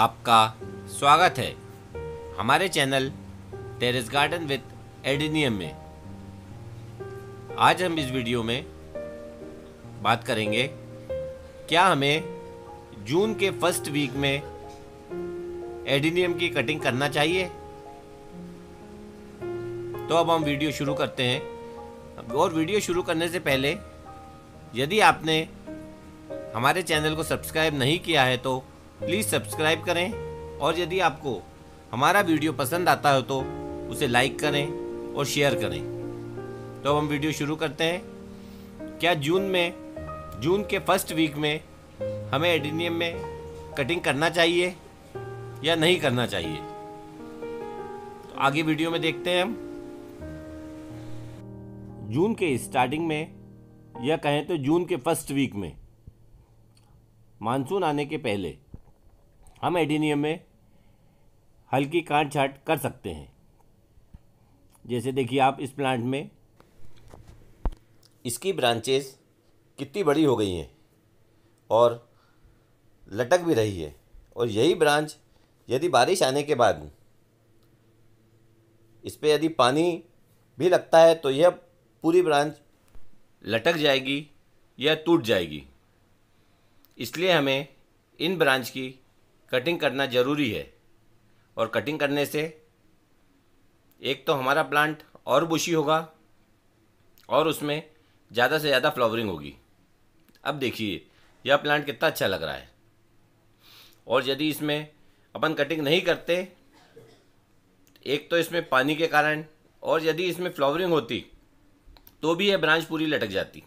आपका स्वागत है हमारे channel terrace garden with adenium में आज हम इस वीडियो में बात करेंगे क्या हमें जून के फर्स्ट वीक में एडिनियम की कटिंग करना चाहिए तो अब हम वीडियो शुरू करते हैं और वीडियो शुरू करने से पहले यदि आपने हमारे चैनल को सब्सक्राइब नहीं किया है तो प्लीज़ सब्सक्राइब करें और यदि आपको हमारा वीडियो पसंद आता हो तो उसे लाइक करें और शेयर करें तो अब हम वीडियो शुरू करते हैं क्या जून में जून के फर्स्ट वीक में हमें एडिनियम में कटिंग करना चाहिए या नहीं करना चाहिए तो आगे वीडियो में देखते हैं हम जून के स्टार्टिंग में या कहें तो जून के फर्स्ट वीक में मानसून आने के पहले हम एडीनियम में हल्की काट छाट कर सकते हैं जैसे देखिए आप इस प्लांट में इसकी ब्रांचेस कितनी बड़ी हो गई हैं और लटक भी रही है और यही ब्रांच यदि बारिश आने के बाद इस पर यदि पानी भी लगता है तो यह पूरी ब्रांच लटक जाएगी या टूट जाएगी इसलिए हमें इन ब्रांच की कटिंग करना ज़रूरी है और कटिंग करने से एक तो हमारा प्लांट और बुशी होगा और उसमें ज़्यादा से ज़्यादा फ्लावरिंग होगी अब देखिए यह प्लांट कितना अच्छा लग रहा है और यदि इसमें अपन कटिंग नहीं करते एक तो इसमें पानी के कारण और यदि इसमें फ्लावरिंग होती तो भी यह ब्रांच पूरी लटक जाती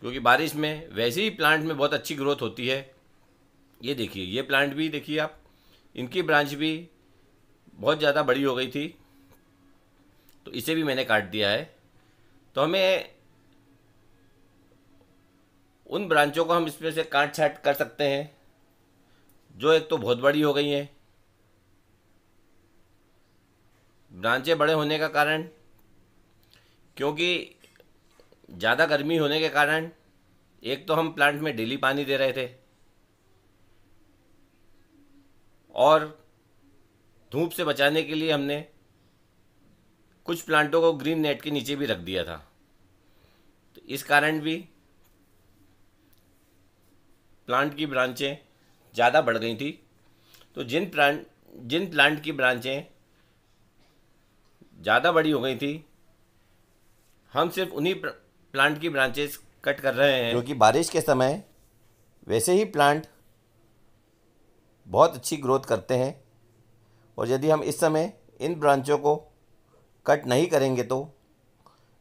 क्योंकि बारिश में वैसे ही प्लांट में बहुत अच्छी ग्रोथ होती है ये देखिए ये प्लांट भी देखिए आप इनकी ब्रांच भी बहुत ज़्यादा बड़ी हो गई थी तो इसे भी मैंने काट दिया है तो हमें उन ब्रांचों को हम इसमें से काट छाट कर सकते हैं जो एक तो बहुत बड़ी हो गई हैं ब्रांचें बड़े होने का कारण क्योंकि ज़्यादा गर्मी होने के कारण एक तो हम प्लांट में डेली पानी दे रहे थे और धूप से बचाने के लिए हमने कुछ प्लांटों को ग्रीन नेट के नीचे भी रख दिया था तो इस कारण भी प्लांट की ब्रांचें ज़्यादा बढ़ गई थी तो जिन प्लांट जिन प्लांट की ब्रांचें ज़्यादा बड़ी हो गई थी हम सिर्फ उन्हीं प्लांट की ब्रांचेस कट कर रहे हैं क्योंकि बारिश के समय वैसे ही प्लांट बहुत अच्छी ग्रोथ करते हैं और यदि हम इस समय इन ब्रांचों को कट नहीं करेंगे तो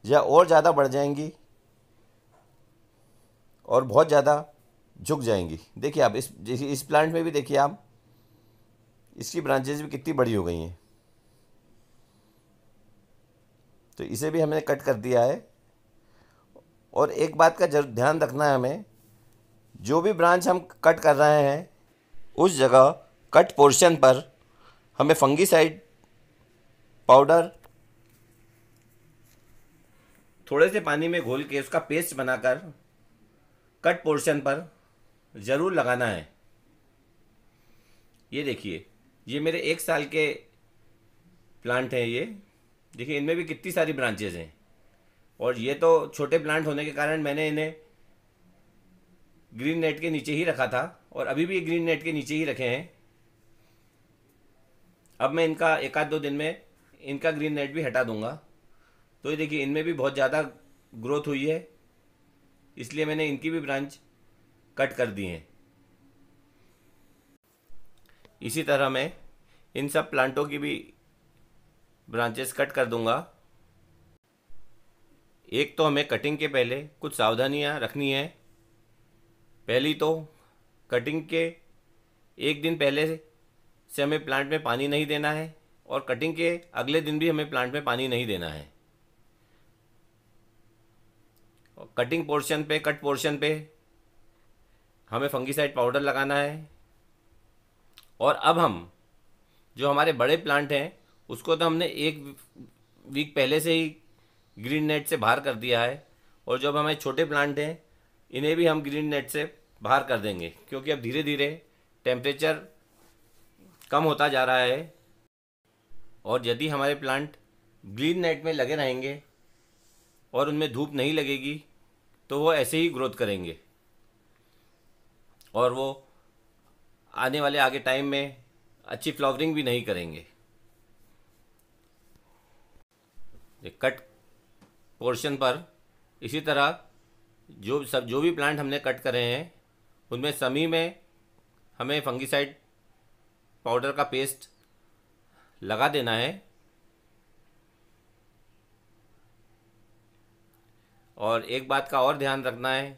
यह और ज़्यादा बढ़ जाएंगी और बहुत ज़्यादा झुक जाएंगी देखिए आप इस इस प्लांट में भी देखिए आप इसकी ब्रांचेज भी कितनी बड़ी हो गई हैं तो इसे भी हमने कट कर दिया है और एक बात का जरूर ध्यान रखना है हमें जो भी ब्रांच हम कट कर रहे हैं उस जगह कट पोर्शन पर हमें फंगीसाइड पाउडर थोड़े से पानी में घोल के उसका पेस्ट बनाकर कट पोर्शन पर ज़रूर लगाना है ये देखिए ये मेरे एक साल के प्लांट हैं ये देखिए इनमें भी कितनी सारी ब्रांचेज हैं और ये तो छोटे प्लांट होने के कारण मैंने इन्हें ग्रीन नेट के नीचे ही रखा था और अभी भी ग्रीन नेट के नीचे ही रखे हैं अब मैं इनका एक आध दो दिन में इनका ग्रीन नेट भी हटा दूंगा तो ये देखिए इनमें भी बहुत ज़्यादा ग्रोथ हुई है इसलिए मैंने इनकी भी ब्रांच कट कर दी है इसी तरह मैं इन सब प्लांटों की भी ब्रांचेस कट कर दूंगा एक तो हमें कटिंग के पहले कुछ सावधानियां रखनी है पहली तो कटिंग के एक दिन पहले से हमें प्लांट में पानी नहीं देना है और कटिंग के अगले दिन भी हमें प्लांट में पानी नहीं देना है और कटिंग पोर्शन पे कट पोर्शन पे हमें फंगिसाइड पाउडर लगाना है और अब हम जो हमारे बड़े प्लांट हैं उसको तो हमने एक वीक पहले से ही ग्रीन नेट से बाहर कर दिया है और जो हमारे छोटे प्लांट हैं इन्हें भी हम ग्रीन नेट से बाहर कर देंगे क्योंकि अब धीरे धीरे टेम्परेचर कम होता जा रहा है और यदि हमारे प्लांट ग्रीन नेट में लगे रहेंगे और उनमें धूप नहीं लगेगी तो वो ऐसे ही ग्रोथ करेंगे और वो आने वाले आगे टाइम में अच्छी फ्लावरिंग भी नहीं करेंगे कट पोर्शन पर इसी तरह जो सब जो भी प्लांट हमने कट करे हैं उनमें समी में हमें फंगिसाइड पाउडर का पेस्ट लगा देना है और एक बात का और ध्यान रखना है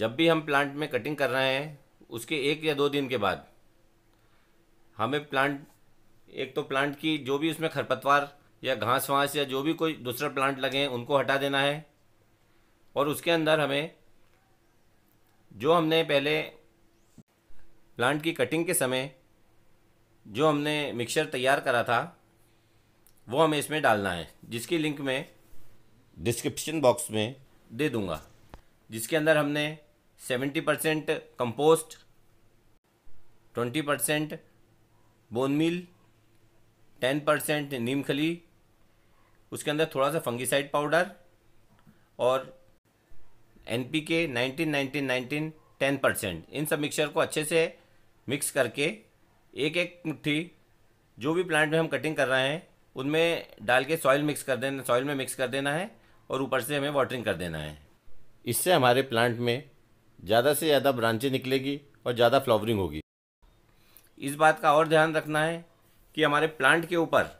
जब भी हम प्लांट में कटिंग कर रहे हैं उसके एक या दो दिन के बाद हमें प्लांट एक तो प्लांट की जो भी उसमें खरपतवार या घास वास या जो भी कोई दूसरा प्लांट लगे हैं उनको हटा देना है और उसके अंदर हमें जो हमने पहले प्लांट की कटिंग के समय जो हमने मिक्सचर तैयार करा था वो हमें इसमें डालना है जिसकी लिंक मैं डिस्क्रिप्शन बॉक्स में दे दूँगा जिसके अंदर हमने seventy percent compost twenty percent bone meal ten percent नीम खली उसके अंदर थोड़ा सा फंगिसाइड पाउडर और N P K nineteen nineteen nineteen ten percent इन सब मिक्सचर को अच्छे से मिक्स करके एक एक मुट्ठी जो भी प्लांट में हम कटिंग कर रहे हैं उनमें डाल के सॉइल मिक्स कर देना सॉइल में मिक्स कर देना है और ऊपर से हमें वाटरिंग कर देना है इससे हमारे प्लांट में ज़्यादा से ज़्यादा ब्रांचें निकलेगी और ज़्यादा फ्लावरिंग होगी इस बात का और ध्यान रखना है कि हमारे प्लांट के ऊपर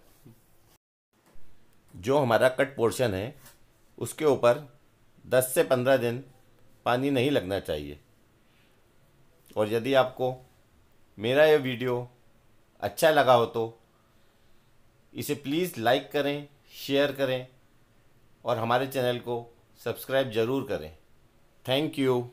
जो हमारा कट पोर्शन है उसके ऊपर दस से पंद्रह दिन पानी नहीं लगना चाहिए और यदि आपको मेरा यह वीडियो अच्छा लगा हो तो इसे प्लीज़ लाइक करें शेयर करें और हमारे चैनल को सब्सक्राइब ज़रूर करें थैंक यू